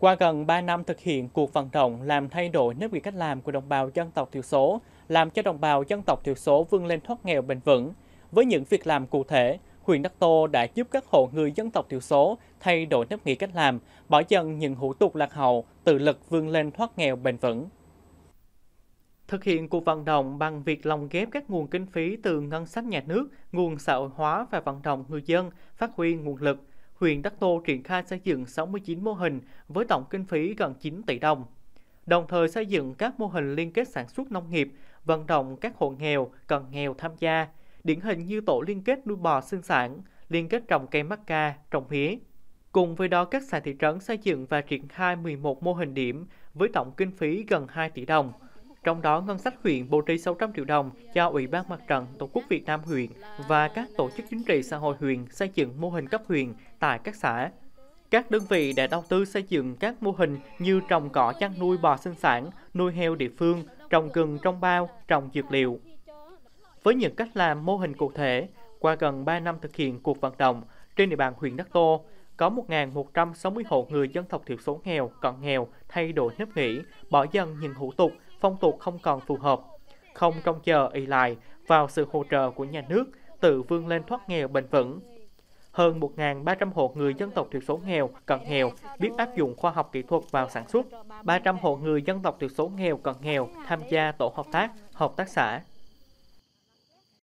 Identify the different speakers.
Speaker 1: Qua gần 3 năm thực hiện cuộc vận động làm thay đổi nếp nghĩ cách làm của đồng bào dân tộc thiểu số, làm cho đồng bào dân tộc thiểu số vươn lên thoát nghèo bền vững. Với những việc làm cụ thể, huyện Đắc Tô đã giúp các hộ người dân tộc thiểu số thay đổi nếp nghĩ cách làm, bỏ dần những hủ tục lạc hậu, tự lực vươn lên thoát nghèo bền vững. Thực hiện cuộc vận động bằng việc lồng ghép các nguồn kinh phí từ ngân sách nhà nước, nguồn xã hội hóa và vận động người dân phát huy nguồn lực, huyện Đắc Tô triển khai xây dựng 69 mô hình với tổng kinh phí gần 9 tỷ đồng. Đồng thời xây dựng các mô hình liên kết sản xuất nông nghiệp, vận động các hộ nghèo, cần nghèo tham gia, điển hình như tổ liên kết nuôi bò sinh sản, liên kết trồng cây mắc ca, trồng mía. Cùng với đó, các xã thị trấn xây dựng và triển khai 11 mô hình điểm với tổng kinh phí gần 2 tỷ đồng. Trong đó, ngân sách huyện bố trí 600 triệu đồng cho Ủy ban Mặt trận Tổ quốc Việt Nam huyện và các tổ chức chính trị xã hội huyện xây dựng mô hình cấp huyện tại các xã. Các đơn vị đã đầu tư xây dựng các mô hình như trồng cỏ chăn nuôi bò sinh sản, nuôi heo địa phương, trồng gừng trong bao, trồng dược liệu. Với những cách làm mô hình cụ thể, qua gần 3 năm thực hiện cuộc vận động trên địa bàn huyện Đắc Tô, có 1.160 hộ người dân tộc thiểu số nghèo, cận nghèo thay đổi nếp nghĩ, bỏ dần những hủ tục phong tục không còn phù hợp, không trông chờ y lại vào sự hỗ trợ của nhà nước tự vươn lên thoát nghèo bền vững. Hơn 1.300 hộ người dân tộc thiểu số nghèo, cận nghèo biết áp dụng khoa học kỹ thuật vào sản xuất. 300 hộ người dân tộc thiểu số nghèo, cận nghèo tham gia tổ hợp tác, hợp tác xã